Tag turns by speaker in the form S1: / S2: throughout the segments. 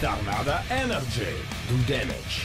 S1: Торнадо Energy. Do damage.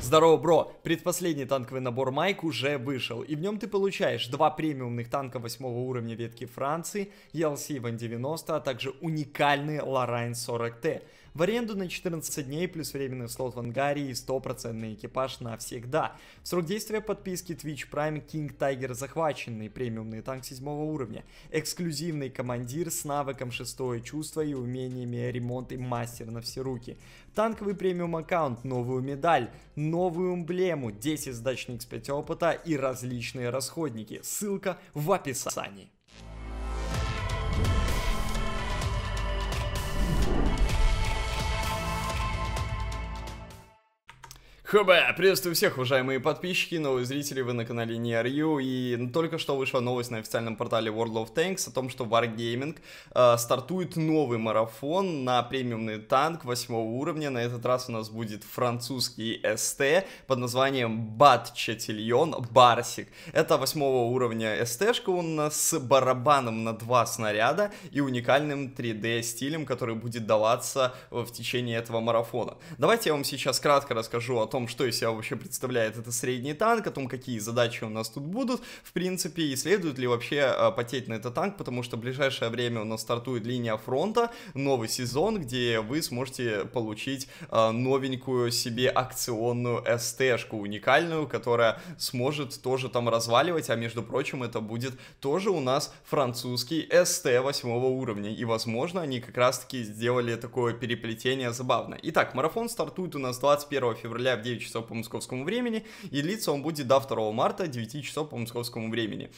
S1: Здорово, бро! Предпоследний танковый набор Майк уже вышел, и в нем ты получаешь два премиумных танка 8 уровня ветки Франции, ELC Ван 90, а также уникальный Лорайн 40Т в аренду на 14 дней плюс временный слот в ангаре и 100% экипаж навсегда. срок действия подписки Twitch Prime King Tiger захваченный, премиумный танк 7 уровня, эксклюзивный командир с навыком 6 чувство и умениями ремонт и мастер на все руки, танковый премиум аккаунт, новую медаль, новую эмблему, 10 сдачных X5 опыта и различные расходники. Ссылка в описании. Хуба! Приветствую всех, уважаемые подписчики, новые зрители, вы на канале NearU, и только что вышла новость на официальном портале World of Tanks о том, что Wargaming э, стартует новый марафон на премиумный танк восьмого уровня, на этот раз у нас будет французский СТ под названием Батчатильон Барсик. Это восьмого уровня СТшка у нас с барабаном на два снаряда и уникальным 3D стилем, который будет даваться э, в течение этого марафона. Давайте я вам сейчас кратко расскажу о том, том, что из себя вообще представляет этот средний танк, о том, какие задачи у нас тут будут, в принципе, и следует ли вообще а, потеть на этот танк, потому что в ближайшее время у нас стартует линия фронта, новый сезон, где вы сможете получить а, новенькую себе акционную СТ-шку уникальную, которая сможет тоже там разваливать, а между прочим, это будет тоже у нас французский СТ 8 уровня, и возможно, они как раз-таки сделали такое переплетение забавно. Итак, марафон стартует у нас 21 февраля в 9 часов по московскому времени, и длится он будет до 2 марта 9 часов по московскому времени.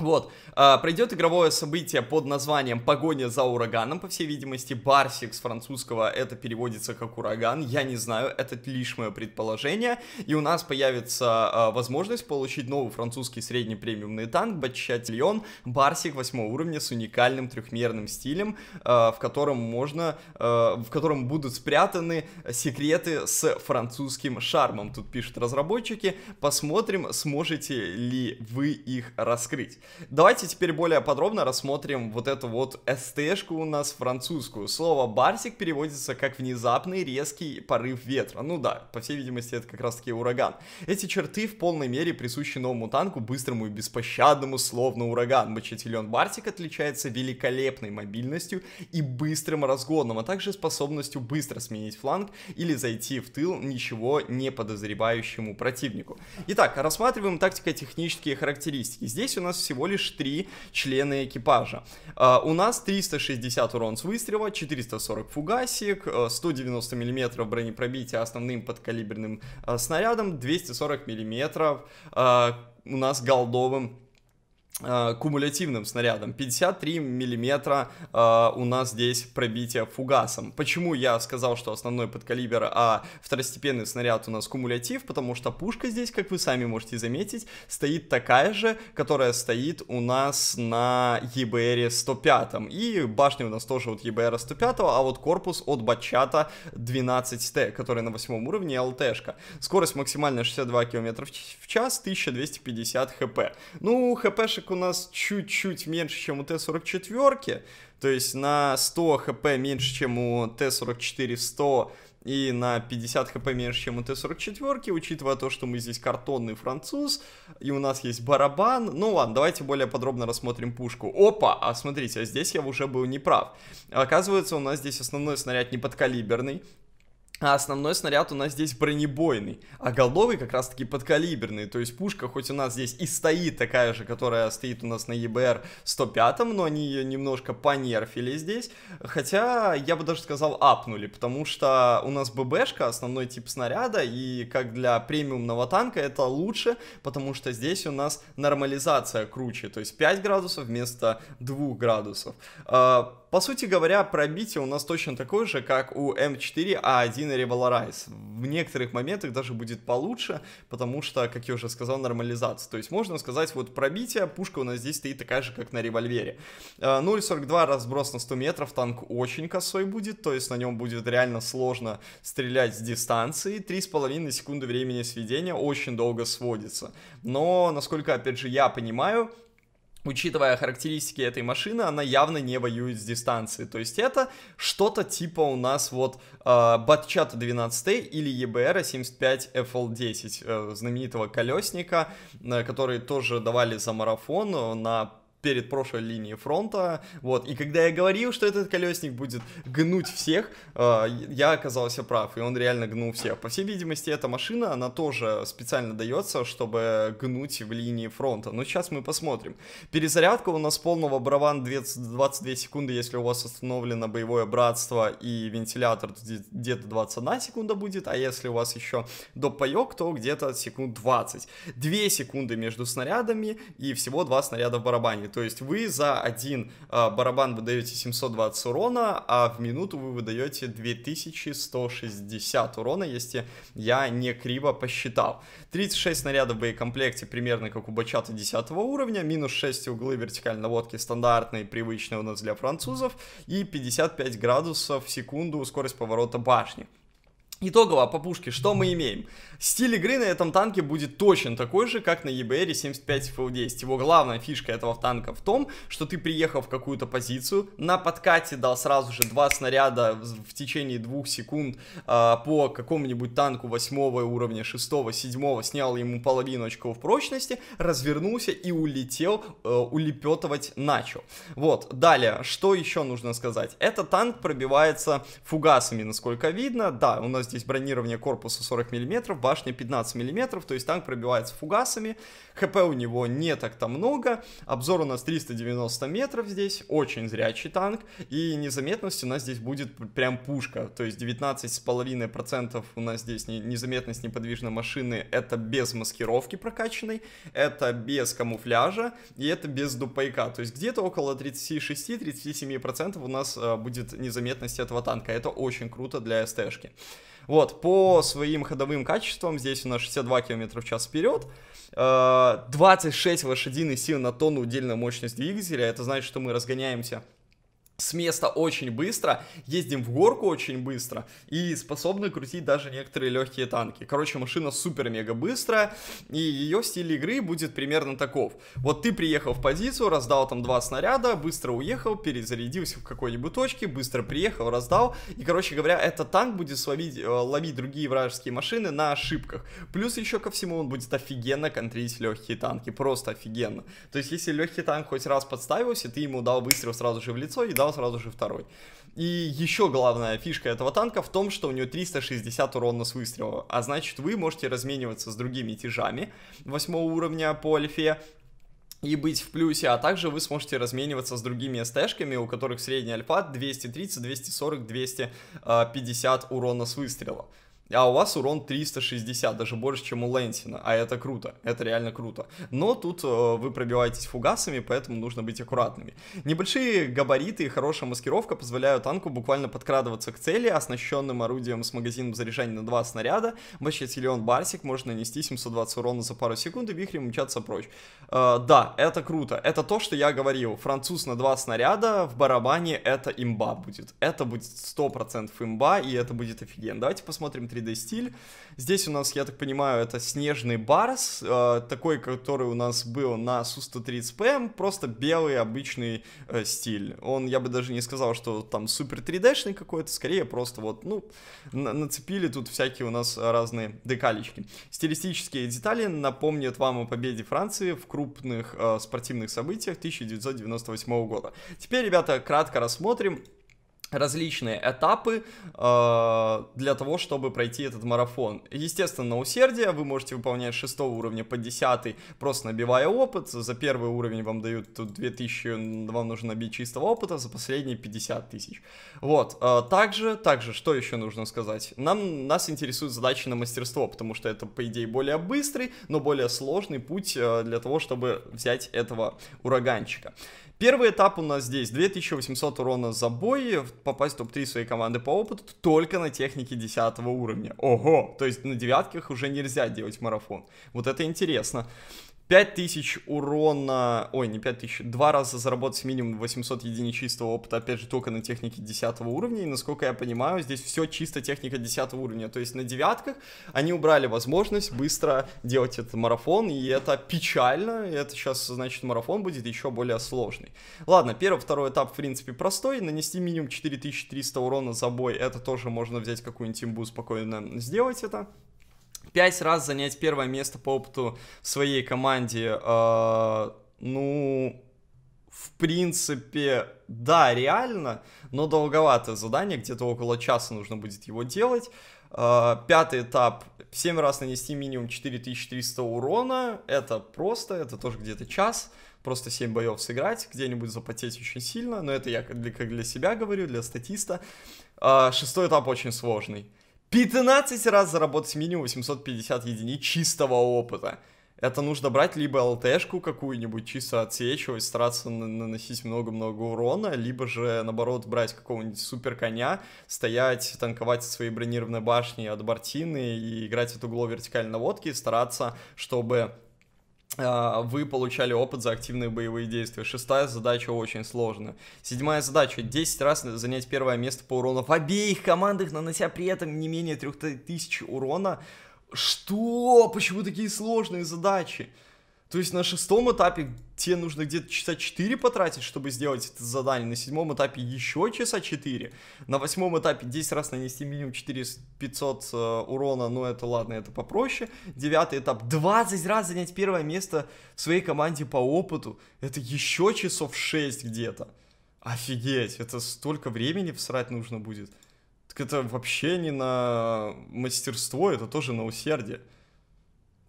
S1: Вот, а, пройдет игровое событие под названием «Погоня за ураганом», по всей видимости, Барсик с французского это переводится как «ураган», я не знаю, это лишь мое предположение, и у нас появится а, возможность получить новый французский средний премиумный танк Батчат Леон Барсик восьмого уровня с уникальным трехмерным стилем, а, в котором можно, а, в котором будут спрятаны секреты с французским шармом, тут пишут разработчики, посмотрим, сможете ли вы их раскрыть. Давайте теперь более подробно рассмотрим вот эту вот СТшку у нас французскую. Слово «барсик» переводится как «внезапный резкий порыв ветра». Ну да, по всей видимости, это как раз-таки ураган. Эти черты в полной мере присущи новому танку, быстрому и беспощадному, словно ураган. Мочетильон «барсик» отличается великолепной мобильностью и быстрым разгоном, а также способностью быстро сменить фланг или зайти в тыл ничего не подозревающему противнику. Итак, рассматриваем тактико-технические характеристики. Здесь у нас всего всего лишь три члена экипажа. Э, у нас 360 урон с выстрела, 440 фугасик, 190 э, мм бронепробития основным подкалиберным э, снарядом, 240 мм у нас голдовым Э, кумулятивным снарядом 53 миллиметра э, у нас здесь пробитие фугасом почему я сказал что основной подкалибер а второстепенный снаряд у нас кумулятив потому что пушка здесь как вы сами можете заметить стоит такая же которая стоит у нас на ебр 105 и башня у нас тоже от ебр 105 а вот корпус от батчата 12 т который на восьмом уровне лтшка скорость максимальная 62 км в час 1250 хп ну хпшек ХПшек у нас чуть-чуть меньше, чем у Т-44, то есть на 100 хп меньше, чем у Т-44 в 100, и на 50 хп меньше, чем у Т-44, учитывая то, что мы здесь картонный француз, и у нас есть барабан. Ну ладно, давайте более подробно рассмотрим пушку. Опа, а смотрите, а здесь я уже был неправ. Оказывается, у нас здесь основной снаряд неподкалиберный, а основной снаряд у нас здесь бронебойный, а головы как раз таки подкалиберные, то есть пушка хоть у нас здесь и стоит такая же, которая стоит у нас на ЕБР-105, но они ее немножко понерфили здесь, хотя я бы даже сказал апнули, потому что у нас ББшка основной тип снаряда, и как для премиумного танка это лучше, потому что здесь у нас нормализация круче, то есть 5 градусов вместо 2 градусов. А, по сути говоря, пробитие у нас точно такое же, как у М4А1 Revalorize. В некоторых моментах даже будет получше, потому что, как я уже сказал, нормализация. То есть можно сказать, вот пробитие, пушка у нас здесь стоит такая же, как на револьвере. 0.42 э, разброс на 100 метров, танк очень косой будет, то есть на нем будет реально сложно стрелять с дистанции. 3,5 секунды времени сведения очень долго сводится. Но, насколько, опять же, я понимаю, учитывая характеристики этой машины, она явно не воюет с дистанции. То есть это что-то типа у нас вот э, Батчата 12 или EBR 75 FL10, э, знаменитого колесника, э, который тоже давали за марафон э, на перед прошлой линией фронта, вот, и когда я говорил, что этот колесник будет гнуть всех, э, я оказался прав, и он реально гнул всех. По всей видимости, эта машина, она тоже специально дается, чтобы гнуть в линии фронта, но сейчас мы посмотрим. Перезарядка у нас полного браван 22 секунды, если у вас установлено боевое братство и вентилятор, где-то 21 секунда будет, а если у вас еще допаек, то где-то секунд 20. 2 секунды между снарядами и всего 2 снаряда в барабане. То есть вы за один а, барабан выдаете 720 урона, а в минуту вы выдаете 2160 урона, если я не криво посчитал. 36 снарядов в боекомплекте примерно как у бачата 10 уровня, минус 6 углы вертикальной наводки стандартные, привычные у нас для французов, и 55 градусов в секунду скорость поворота башни. Итогово по пушке, что мы имеем? Стиль игры на этом танке будет точно такой же, как на EBR 75 FL10. Его главная фишка этого танка в том, что ты приехал в какую-то позицию, на подкате дал сразу же два снаряда в, течение двух секунд э, по какому-нибудь танку 8 уровня, 6, 7, снял ему половину очков прочности, развернулся и улетел, э, улепетывать начал. Вот, далее, что еще нужно сказать? Этот танк пробивается фугасами, насколько видно, да, у нас нас здесь бронирование корпуса 40 мм, башня 15 мм, то есть танк пробивается фугасами, хп у него не так-то много, обзор у нас 390 метров здесь, очень зрячий танк, и незаметность у нас здесь будет прям пушка, то есть 19,5% у нас здесь незаметность неподвижной машины, это без маскировки прокачанной, это без камуфляжа, и это без дупайка, то есть где-то около 36-37% у нас э, будет незаметность этого танка, это очень круто для СТшки. Вот, по своим ходовым качествам здесь у нас 62 км в час вперед, 26 э, лошадиных сил на тонну удельная мощность двигателя, это значит, что мы разгоняемся с места очень быстро, ездим в горку очень быстро и способны крутить даже некоторые легкие танки. Короче, машина супер-мега быстрая, и ее стиль игры будет примерно таков. Вот ты приехал в позицию, раздал там два снаряда, быстро уехал, перезарядился в какой-нибудь точке, быстро приехал, раздал, и, короче говоря, этот танк будет словить, э, ловить другие вражеские машины на ошибках. Плюс еще ко всему он будет офигенно контрить легкие танки, просто офигенно. То есть, если легкий танк хоть раз подставился, ты ему дал выстрел сразу же в лицо и дал взял сразу же второй. И еще главная фишка этого танка в том, что у него 360 урона с выстрела, а значит вы можете размениваться с другими тяжами 8 уровня по альфе, и быть в плюсе, а также вы сможете размениваться с другими стэшками, у которых средний альфа 230, 240, 250 урона с выстрела. А у вас урон 360, даже больше, чем у Лэнсина. А это круто, это реально круто. Но тут э, вы пробиваетесь фугасами, поэтому нужно быть аккуратными. Небольшие габариты и хорошая маскировка позволяют танку буквально подкрадываться к цели, оснащенным орудием с магазином заряжания на 2 снаряда. Мощить Леон Барсик может нанести 720 урона за пару секунд и вихрем мчаться прочь. Э, да, это круто. Это то, что я говорил. Француз на 2 снаряда в барабане это имба будет. Это будет 100% имба и это будет офигенно. Давайте посмотрим 3D стиль. Здесь у нас, я так понимаю, это снежный барс, э, такой, который у нас был на Су-130PM, просто белый обычный э, стиль. Он, я бы даже не сказал, что там супер 3D-шный какой-то, скорее просто вот, ну, нацепили тут всякие у нас разные декалечки. Стилистические детали напомнят вам о победе Франции в крупных э, спортивных событиях 1998 года. Теперь, ребята, кратко рассмотрим различные этапы э, для того, чтобы пройти этот марафон. Естественно, усердие вы можете выполнять с 6 уровня по 10, просто набивая опыт. За первый уровень вам дают тут 2000, вам нужно набить чистого опыта, за последние 50 тысяч. Вот, э, также, также, что еще нужно сказать? Нам, нас интересуют задачи на мастерство, потому что это, по идее, более быстрый, но более сложный путь э, для того, чтобы взять этого ураганчика. Первый этап у нас здесь 2800 урона за бой, попасть в топ-3 своей команды по опыту только на технике 10 уровня. Ого, то есть на девятках уже нельзя делать марафон. Вот это интересно. 5000 урона, ой, не 5000, два раза заработать минимум 800 единиц чистого опыта, опять же, только на технике 10 уровня, и насколько я понимаю, здесь все чисто техника 10 уровня, то есть на девятках они убрали возможность быстро делать этот марафон, и это печально, и это сейчас, значит, марафон будет еще более сложный. Ладно, первый, второй этап, в принципе, простой, нанести минимум 4300 урона за бой, это тоже можно взять какую-нибудь имбу, спокойно сделать это. Пять раз занять первое место по опыту в своей команде, э, ну, в принципе, да, реально, но долговатое задание, где-то около часа нужно будет его делать. А, пятый этап семь раз нанести минимум 4300 урона. Это просто, это тоже где-то час. Просто 7 боев сыграть, где-нибудь запотеть очень сильно. Но это я как для, как для себя говорю, для статиста. А, шестой этап очень сложный. 15 раз заработать минимум 850 единиц чистого опыта. Это нужно брать либо ЛТшку какую-нибудь, чисто отсвечивать, стараться наносить много-много урона, либо же, наоборот, брать какого-нибудь супер коня, стоять, танковать своей бронированной башни от бортины и играть эту угло вертикальной наводки, стараться, чтобы а, вы получали опыт за активные боевые действия. Шестая задача очень сложная. Седьмая задача. 10 раз занять первое место по урону в обеих командах, нанося при этом не менее 3000 урона. Что? Почему такие сложные задачи? То есть на шестом этапе тебе нужно где-то часа 4 потратить, чтобы сделать это задание. На седьмом этапе еще часа 4. На восьмом этапе 10 раз нанести минимум 4500 э, урона, но это ладно, это попроще. Девятый этап 20 раз занять первое место в своей команде по опыту. Это еще часов 6 где-то. Офигеть, это столько времени всрать нужно будет. Так это вообще не на мастерство, это тоже на усердие.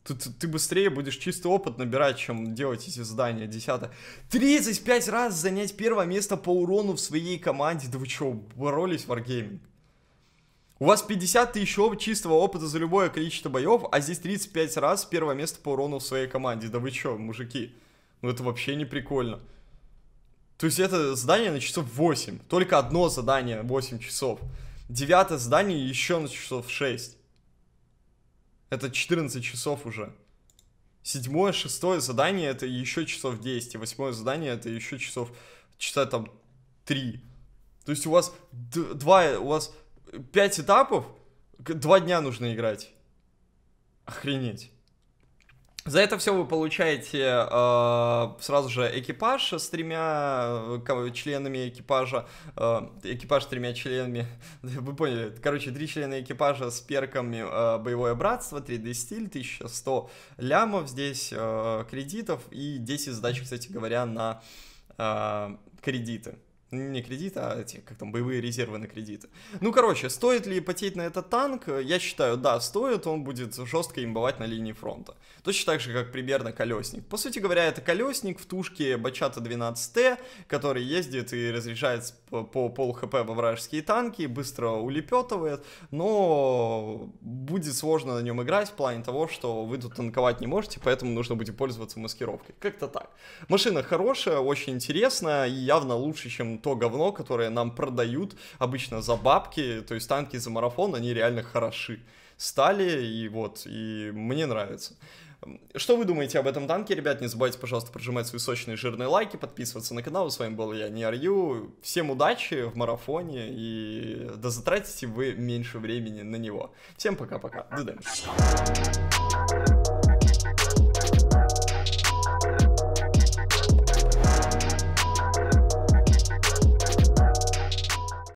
S1: Тут ты, быстрее будешь чистый опыт набирать, чем делать эти задания. Десятое. 35 раз занять первое место по урону в своей команде. Да вы что, боролись в Wargaming? У вас 50 тысяч чистого опыта за любое количество боев, а здесь 35 раз первое место по урону в своей команде. Да вы чё, мужики? Ну это вообще не прикольно. То есть это задание на часов 8. Только одно задание 8 часов. Девятое задание еще на часов 6. Это 14 часов уже. Седьмое, шестое задание это еще часов 10. Восьмое задание это еще часов часа там 3. То есть у вас два, у вас 5 этапов, два дня нужно играть. Охренеть. За это все вы получаете э, сразу же экипаж с тремя э, членами экипажа, э, экипаж с тремя членами, вы поняли, короче, три члена экипажа с перками э, Боевое Братство, 3D стиль, 1100 лямов здесь э, кредитов и 10 задач, кстати говоря, на э, кредиты не кредит, а эти, как там, боевые резервы на кредиты. Ну, короче, стоит ли потеть на этот танк? Я считаю, да, стоит, он будет жестко имбовать на линии фронта. Точно так же, как примерно колесник. По сути говоря, это колесник в тушке Бачата 12Т, который ездит и разрешает по, по пол хп во вражеские танки, быстро улепетывает, но будет сложно на нем играть в плане того, что вы тут танковать не можете, поэтому нужно будет пользоваться маскировкой. Как-то так. Машина хорошая, очень интересная и явно лучше, чем то говно, которое нам продают обычно за бабки, то есть танки за марафон, они реально хороши стали, и вот, и мне нравится. Что вы думаете об этом танке, ребят? Не забывайте, пожалуйста, прожимать свои сочные жирные лайки, подписываться на канал. С вами был я, Ниарью. Всем удачи в марафоне и да затратите вы меньше времени на него. Всем пока-пока. До дальше.